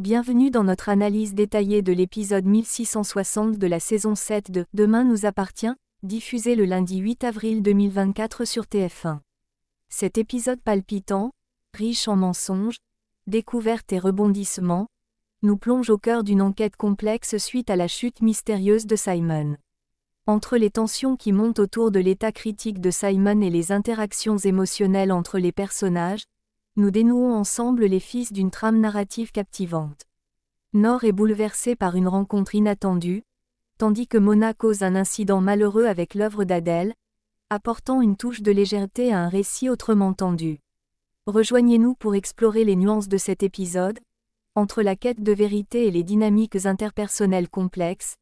Bienvenue dans notre analyse détaillée de l'épisode 1660 de la saison 7 de Demain nous appartient, diffusé le lundi 8 avril 2024 sur TF1. Cet épisode palpitant, riche en mensonges, découvertes et rebondissements, nous plonge au cœur d'une enquête complexe suite à la chute mystérieuse de Simon. Entre les tensions qui montent autour de l'état critique de Simon et les interactions émotionnelles entre les personnages, nous dénouons ensemble les fils d'une trame narrative captivante. Nord est bouleversé par une rencontre inattendue, tandis que Mona cause un incident malheureux avec l'œuvre d'Adèle, apportant une touche de légèreté à un récit autrement tendu. Rejoignez-nous pour explorer les nuances de cet épisode, entre la quête de vérité et les dynamiques interpersonnelles complexes,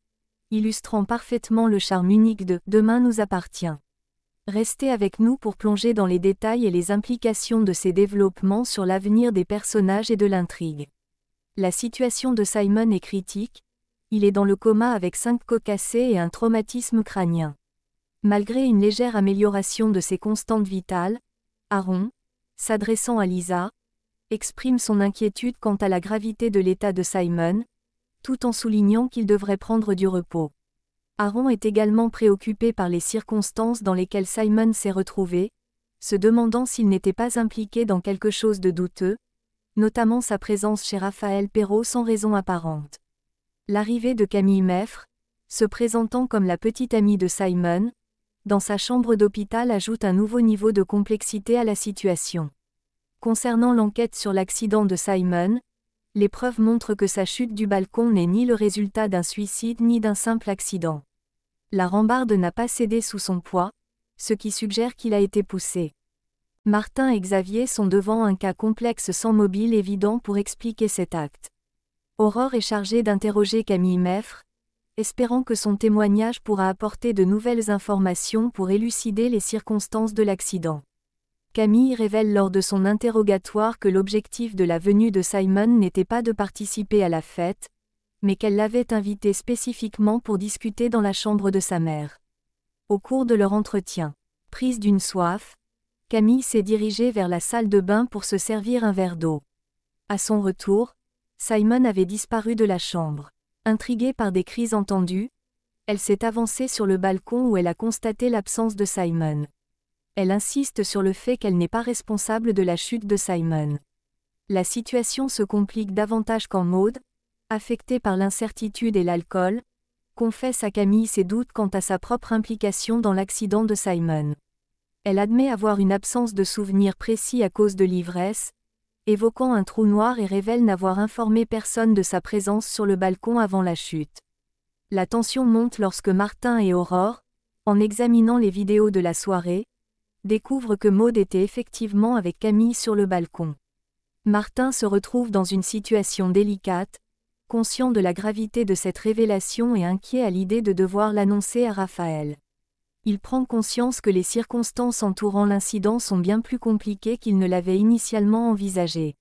illustrant parfaitement le charme unique de Demain nous appartient. Restez avec nous pour plonger dans les détails et les implications de ces développements sur l'avenir des personnages et de l'intrigue. La situation de Simon est critique, il est dans le coma avec cinq cocassées et un traumatisme crânien. Malgré une légère amélioration de ses constantes vitales, Aaron, s'adressant à Lisa, exprime son inquiétude quant à la gravité de l'état de Simon, tout en soulignant qu'il devrait prendre du repos. Aaron est également préoccupé par les circonstances dans lesquelles Simon s'est retrouvé, se demandant s'il n'était pas impliqué dans quelque chose de douteux, notamment sa présence chez Raphaël Perrault sans raison apparente. L'arrivée de Camille Meffre, se présentant comme la petite amie de Simon, dans sa chambre d'hôpital ajoute un nouveau niveau de complexité à la situation. Concernant l'enquête sur l'accident de Simon, les preuves montrent que sa chute du balcon n'est ni le résultat d'un suicide ni d'un simple accident. La rambarde n'a pas cédé sous son poids, ce qui suggère qu'il a été poussé. Martin et Xavier sont devant un cas complexe sans mobile évident pour expliquer cet acte. Aurore est chargée d'interroger Camille Meffre, espérant que son témoignage pourra apporter de nouvelles informations pour élucider les circonstances de l'accident. Camille révèle lors de son interrogatoire que l'objectif de la venue de Simon n'était pas de participer à la fête, mais qu'elle l'avait invité spécifiquement pour discuter dans la chambre de sa mère. Au cours de leur entretien, prise d'une soif, Camille s'est dirigée vers la salle de bain pour se servir un verre d'eau. À son retour, Simon avait disparu de la chambre. Intriguée par des cris entendus, elle s'est avancée sur le balcon où elle a constaté l'absence de Simon. Elle insiste sur le fait qu'elle n'est pas responsable de la chute de Simon. La situation se complique davantage qu'en mode, affectée par l'incertitude et l'alcool, confesse à Camille ses doutes quant à sa propre implication dans l'accident de Simon. Elle admet avoir une absence de souvenirs précis à cause de l'ivresse, évoquant un trou noir et révèle n'avoir informé personne de sa présence sur le balcon avant la chute. La tension monte lorsque Martin et Aurore, en examinant les vidéos de la soirée, découvrent que Maud était effectivement avec Camille sur le balcon. Martin se retrouve dans une situation délicate, conscient de la gravité de cette révélation et inquiet à l'idée de devoir l'annoncer à Raphaël. Il prend conscience que les circonstances entourant l'incident sont bien plus compliquées qu'il ne l'avait initialement envisagé.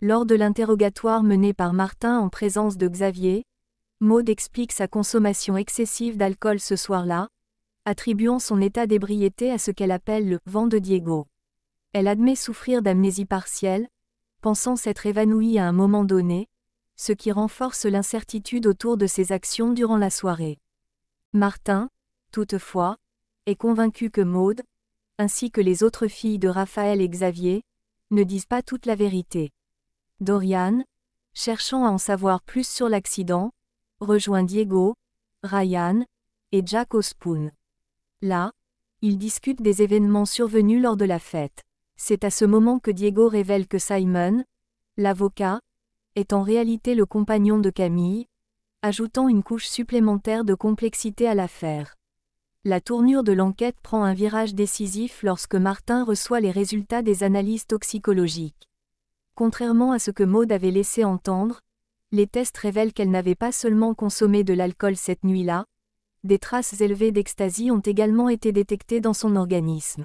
Lors de l'interrogatoire mené par Martin en présence de Xavier, Maud explique sa consommation excessive d'alcool ce soir-là, attribuant son état d'ébriété à ce qu'elle appelle le vent de Diego. Elle admet souffrir d'amnésie partielle, pensant s'être évanouie à un moment donné, ce qui renforce l'incertitude autour de ses actions durant la soirée. Martin, toutefois, est convaincu que Maude, ainsi que les autres filles de Raphaël et Xavier, ne disent pas toute la vérité. Dorian, cherchant à en savoir plus sur l'accident, rejoint Diego, Ryan et Jack Ospoon. Là, ils discutent des événements survenus lors de la fête. C'est à ce moment que Diego révèle que Simon, l'avocat, est en réalité le compagnon de Camille, ajoutant une couche supplémentaire de complexité à l'affaire. La tournure de l'enquête prend un virage décisif lorsque Martin reçoit les résultats des analyses toxicologiques. Contrairement à ce que Maud avait laissé entendre, les tests révèlent qu'elle n'avait pas seulement consommé de l'alcool cette nuit-là, des traces élevées d'extasie ont également été détectées dans son organisme.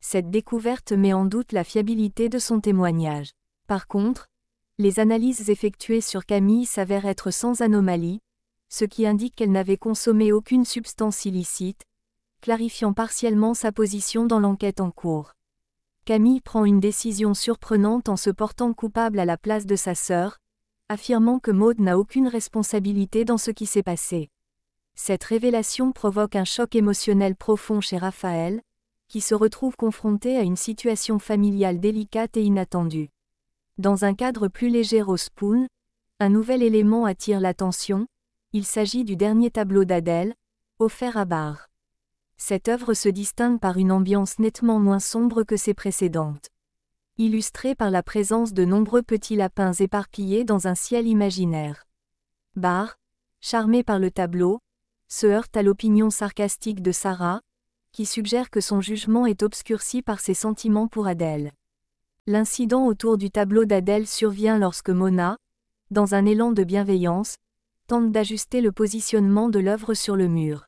Cette découverte met en doute la fiabilité de son témoignage. Par contre, les analyses effectuées sur Camille s'avèrent être sans anomalie, ce qui indique qu'elle n'avait consommé aucune substance illicite, clarifiant partiellement sa position dans l'enquête en cours. Camille prend une décision surprenante en se portant coupable à la place de sa sœur, affirmant que Maud n'a aucune responsabilité dans ce qui s'est passé. Cette révélation provoque un choc émotionnel profond chez Raphaël, qui se retrouve confronté à une situation familiale délicate et inattendue. Dans un cadre plus léger au spoon, un nouvel élément attire l'attention, il s'agit du dernier tableau d'Adèle, offert à Barre. Cette œuvre se distingue par une ambiance nettement moins sombre que ses précédentes. Illustrée par la présence de nombreux petits lapins éparpillés dans un ciel imaginaire. Barr, charmé par le tableau, se heurte à l'opinion sarcastique de Sarah, qui suggère que son jugement est obscurci par ses sentiments pour Adèle. L'incident autour du tableau d'Adèle survient lorsque Mona, dans un élan de bienveillance, tente d'ajuster le positionnement de l'œuvre sur le mur.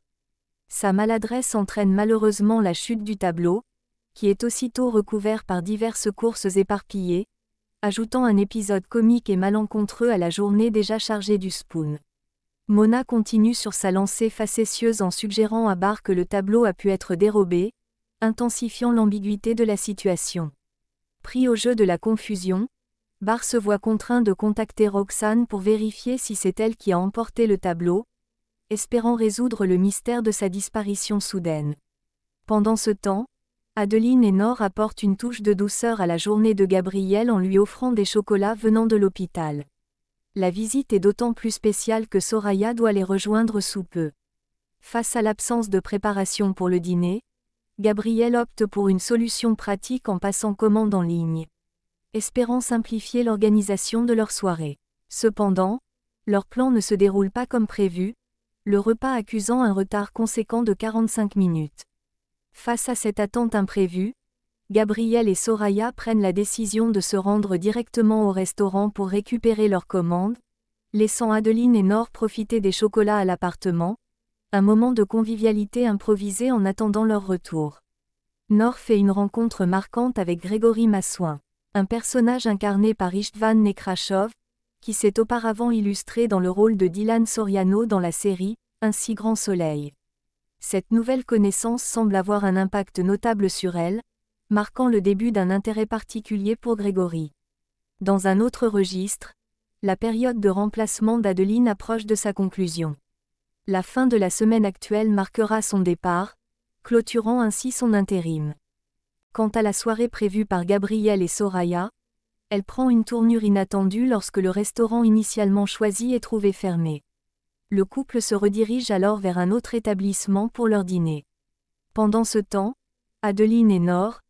Sa maladresse entraîne malheureusement la chute du tableau, qui est aussitôt recouvert par diverses courses éparpillées, ajoutant un épisode comique et malencontreux à la journée déjà chargée du spoon. Mona continue sur sa lancée facétieuse en suggérant à Bar que le tableau a pu être dérobé, intensifiant l'ambiguïté de la situation. Pris au jeu de la confusion, Barr se voit contraint de contacter Roxane pour vérifier si c'est elle qui a emporté le tableau, espérant résoudre le mystère de sa disparition soudaine. Pendant ce temps, Adeline et Nord apportent une touche de douceur à la journée de Gabriel en lui offrant des chocolats venant de l'hôpital. La visite est d'autant plus spéciale que Soraya doit les rejoindre sous peu. Face à l'absence de préparation pour le dîner, Gabriel opte pour une solution pratique en passant commande en ligne, espérant simplifier l'organisation de leur soirée. Cependant, leur plan ne se déroule pas comme prévu, le repas accusant un retard conséquent de 45 minutes. Face à cette attente imprévue, Gabriel et Soraya prennent la décision de se rendre directement au restaurant pour récupérer leur commande, laissant Adeline et Nord profiter des chocolats à l'appartement, un moment de convivialité improvisé en attendant leur retour. Nor fait une rencontre marquante avec Grégory Massouin, un personnage incarné par Istvan Nekrashov, qui s'est auparavant illustré dans le rôle de Dylan Soriano dans la série Un si grand soleil. Cette nouvelle connaissance semble avoir un impact notable sur elle, marquant le début d'un intérêt particulier pour Grégory. Dans un autre registre, la période de remplacement d'Adeline approche de sa conclusion. La fin de la semaine actuelle marquera son départ, clôturant ainsi son intérim. Quant à la soirée prévue par Gabriel et Soraya, elle prend une tournure inattendue lorsque le restaurant initialement choisi est trouvé fermé. Le couple se redirige alors vers un autre établissement pour leur dîner. Pendant ce temps, Adeline et Nord,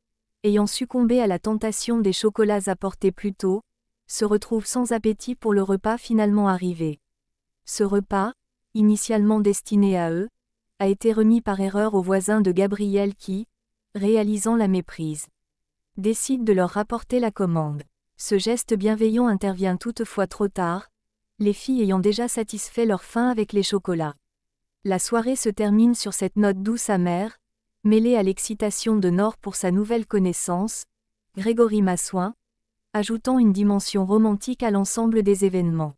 ayant succombé à la tentation des chocolats apportés plus tôt, se retrouvent sans appétit pour le repas finalement arrivé. Ce repas, initialement destiné à eux, a été remis par erreur au voisin de Gabriel qui, réalisant la méprise, décide de leur rapporter la commande. Ce geste bienveillant intervient toutefois trop tard, les filles ayant déjà satisfait leur faim avec les chocolats. La soirée se termine sur cette note douce amère, mêlée à l'excitation de Nord pour sa nouvelle connaissance, Grégory Massoin, ajoutant une dimension romantique à l'ensemble des événements.